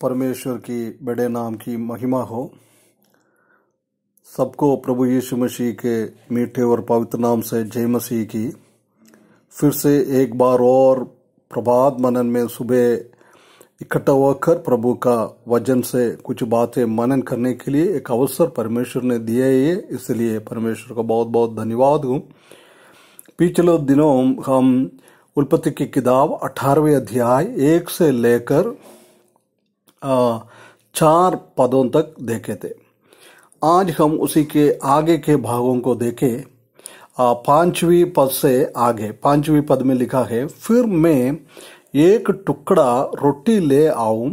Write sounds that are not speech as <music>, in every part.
परमेश्वर की बड़े नाम की महिमा हो सबको प्रभु यीशु मसीह के मीठे और पवित्र नाम से जय मसीह की फिर से एक बार और प्रभात मनन में सुबह इकट्ठा होकर प्रभु का वजन से कुछ बातें मनन करने के लिए एक अवसर परमेश्वर ने दिया है इसलिए परमेश्वर का बहुत बहुत धन्यवाद हूँ पिछले दिनों हम उल्पति की किताब अठारहवें अध्याय एक से लेकर चार पदों तक देखे थे आज हम उसी के आगे के भागों को देखें पांचवी पद से आगे पांचवी पद में लिखा है फिर मैं एक टुकड़ा रोटी ले आऊं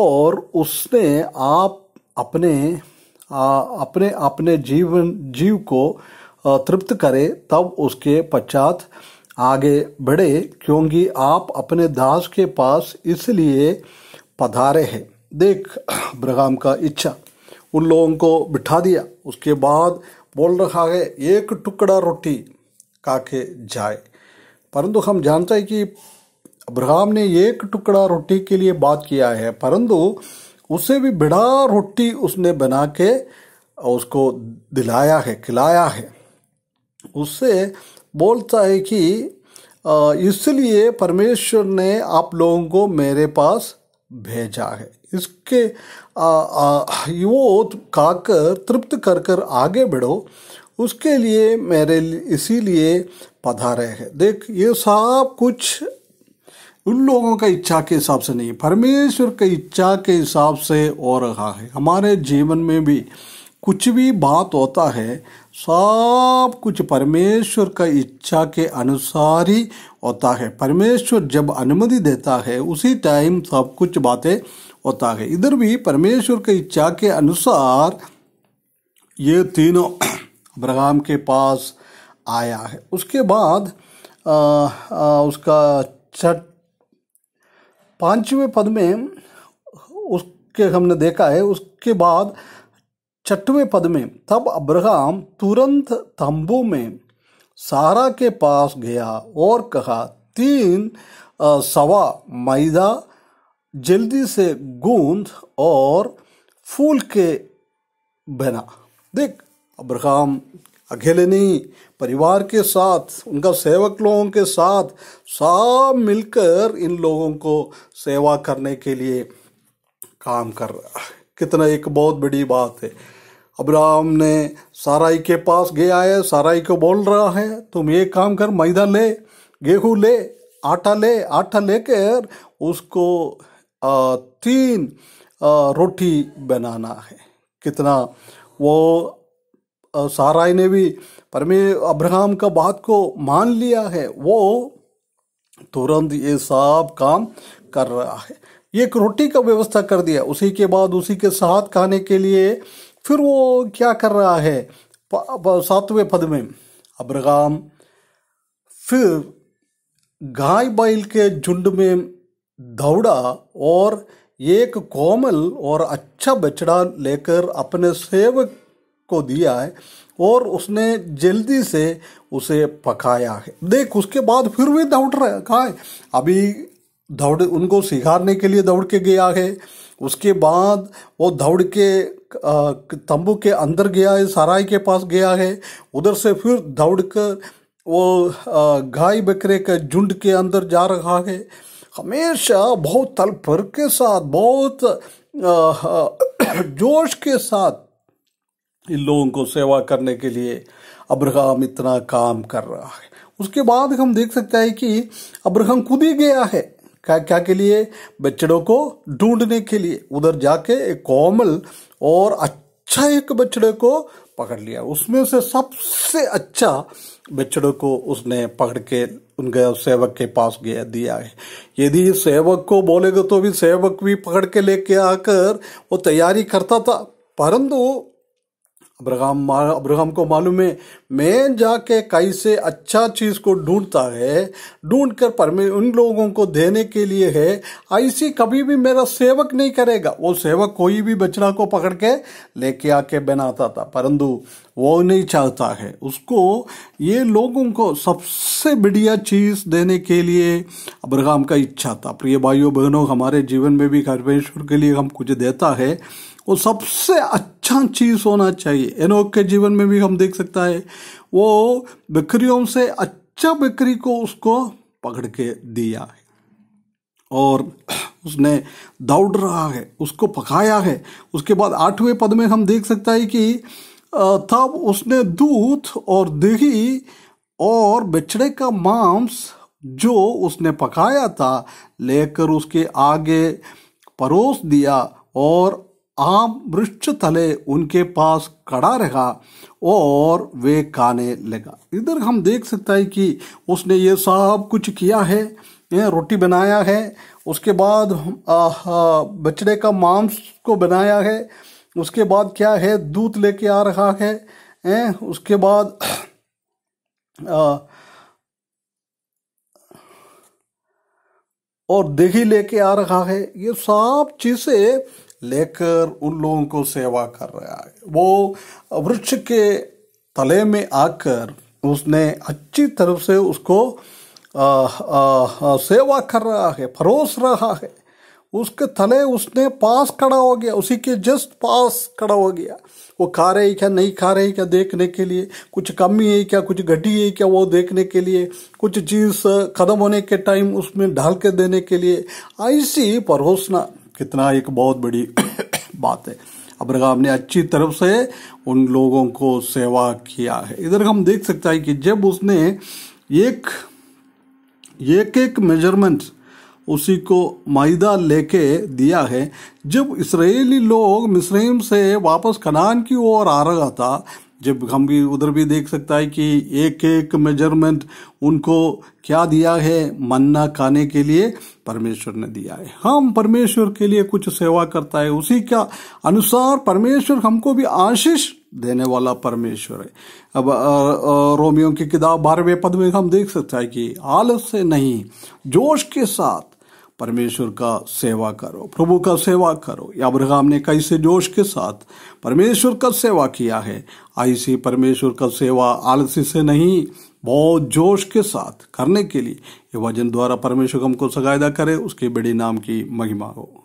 और उसने आप अपने आ, अपने अपने जीवन जीव को तृप्त करे तब उसके पश्चात आगे बढ़े क्योंकि आप अपने दास के पास इसलिए पधारे हैं देख ब्रगाम का इच्छा उन लोगों को बिठा दिया उसके बाद बोल रखा है एक टुकड़ा रोटी काके जाए परंतु हम जानते हैं कि अब्राहम ने एक टुकड़ा रोटी के लिए बात किया है परंतु उसे भी बिड़ा रोटी उसने बना के उसको दिलाया है खिलाया है उससे बोलता है कि इसलिए परमेश्वर ने आप लोगों को मेरे पास भेजा है इसके वो खाकर तृप्त कर कर आगे बढ़ो उसके लिए मेरे इसीलिए पधारे हैं देख ये सब कुछ उन लोगों का इच्छा के हिसाब से नहीं परमेश्वर की इच्छा के हिसाब से हो रहा है हमारे जीवन में भी कुछ भी बात होता है सब कुछ परमेश्वर का इच्छा के अनुसार ही होता है परमेश्वर जब अनुमति देता है उसी टाइम सब कुछ बातें होता है इधर भी परमेश्वर की इच्छा के अनुसार ये तीनों <clears throat> अब्राहम के पास आया है उसके बाद आ, आ, उसका छठ पांचवें पद में उसके हमने देखा है उसके बाद छठवें पद में तब अब्रहाम तुरंत तंबू में सारा के पास गया और कहा तीन सवा मैदा जल्दी से गूंद और फूल के बना देख अब्रहाम अकेले नहीं परिवार के साथ उनका सेवक लोगों के साथ सब मिलकर इन लोगों को सेवा करने के लिए काम कर रहा है कितना एक बहुत बड़ी बात है अब्राहम ने साराई के पास गया है साराई को बोल रहा है तुम ये काम कर मैदा ले गेहूँ ले आटा ले आटा लेकर उसको तीन रोटी बनाना है कितना वो साराय ने भी परमे अब्राहम का बात को मान लिया है वो तुरंत ये सब काम कर रहा है एक रोटी का व्यवस्था कर दिया उसी के बाद उसी के साथ खाने के लिए फिर वो क्या कर रहा है सातवें पद में अब्रगाम फिर गाय बैल के झुंड में दौड़ा और एक कोमल और अच्छा बछड़ा लेकर अपने सेवक को दिया है और उसने जल्दी से उसे पकाया है देख उसके बाद फिर भी दौड़ रहा है अभी दौड़ उनको सिखाने के लिए दौड़ के गया है उसके बाद वो दौड़ के तंबू के अंदर गया है सराय के पास गया है उधर से फिर दौड़ कर वो गाय बकरे के झुंड के अंदर जा रहा है हमेशा बहुत तलपर के साथ बहुत जोश के साथ इन लोगों को सेवा करने के लिए अब्रहम इतना काम कर रहा है उसके बाद हम देख सकते हैं कि अब्रहम खुद ही गया है क्या क्या के लिए बच्चों को ढूंढने के लिए उधर जाके एक कोमल और अच्छा एक बच्चे को पकड़ लिया उसमें से सबसे अच्छा बच्चों को उसने पकड़ के उनके सेवक के पास गया दिया है यदि सेवक को बोलेगा तो भी सेवक भी पकड़ के लेके आकर वो तैयारी करता था परंतु अब्राहम अब्राहम को मालूम है मैं जाके कई से अच्छा चीज़ को ढूंढता है ढूंढ कर परमे उन लोगों को देने के लिए है ऐसी कभी भी मेरा सेवक नहीं करेगा वो सेवक कोई भी बचड़ा को पकड़ के लेके आके बनाता था परंतु वो नहीं चाहता है उसको ये लोगों को सबसे बढ़िया चीज़ देने के लिए अब्राहम का इच्छा था प्रिय भाइयों बहनों हमारे जीवन में भी परमेश्वर के लिए हम कुछ देता है वो सबसे अच्छा चीज़ होना चाहिए एनोक के जीवन में भी हम देख सकता है वो बकरियों से अच्छा बकरी को उसको पकड़ के दिया है और उसने दौड़ रहा है उसको पकाया है उसके बाद आठवें पद में हम देख सकता है कि तब उसने दूध और दही और बछड़े का मांस जो उसने पकाया था लेकर उसके आगे परोस दिया और आम वृक्ष तले उनके पास कड़ा रहा और वे खाने लगा इधर हम देख सकते हैं कि उसने ये सब कुछ किया है रोटी बनाया है उसके बाद बछड़े का मांस को बनाया है उसके बाद क्या है दूत लेके आ रहा है ए? उसके बाद आ, और दही लेके आ रहा है ये सब चीज़ें लेकर उन लोगों को सेवा कर रहा है वो वृक्ष के तले में आकर उसने अच्छी तरफ से उसको आ, आ, आ, सेवा कर रहा है परोस रहा है उसके थले उसने पास खड़ा हो गया उसी के जस्ट पास खड़ा हो गया वो खा रहे क्या नहीं खा रहे क्या देखने के लिए कुछ कमी है क्या कुछ घटी है क्या वो देखने के लिए कुछ चीज़ ख़त्म होने के टाइम उसमें ढाल के देने के लिए ऐसी परोसना कितना एक बहुत बड़ी <coughs> बात है अब्रगाम ने अच्छी तरफ से उन लोगों को सेवा किया है इधर हम देख सकते हैं कि जब उसने एक एक एक मेजरमेंट उसी को माहिदा लेके दिया है जब इसराइली लोग मिस्रीम से वापस कनान की ओर आ रहा था जब हम भी उधर भी देख सकता है कि एक एक मेजरमेंट उनको क्या दिया है मन्ना खाने के लिए परमेश्वर ने दिया है हम परमेश्वर के लिए कुछ सेवा करता है उसी का अनुसार परमेश्वर हमको भी आशीष देने वाला परमेश्वर है अब रोमियो की किताब बारहवें पद में हम देख सकता है कि आलस से नहीं जोश के साथ परमेश्वर का सेवा करो प्रभु का सेवा करो याब्रहाम ने कैसे जोश के साथ परमेश्वर का सेवा किया है ऐसी परमेश्वर का सेवा आलसी से नहीं बहुत जोश के साथ करने के लिए ये वजन द्वारा परमेश्वर हमको सगायदा करे उसके बड़े नाम की महिमा हो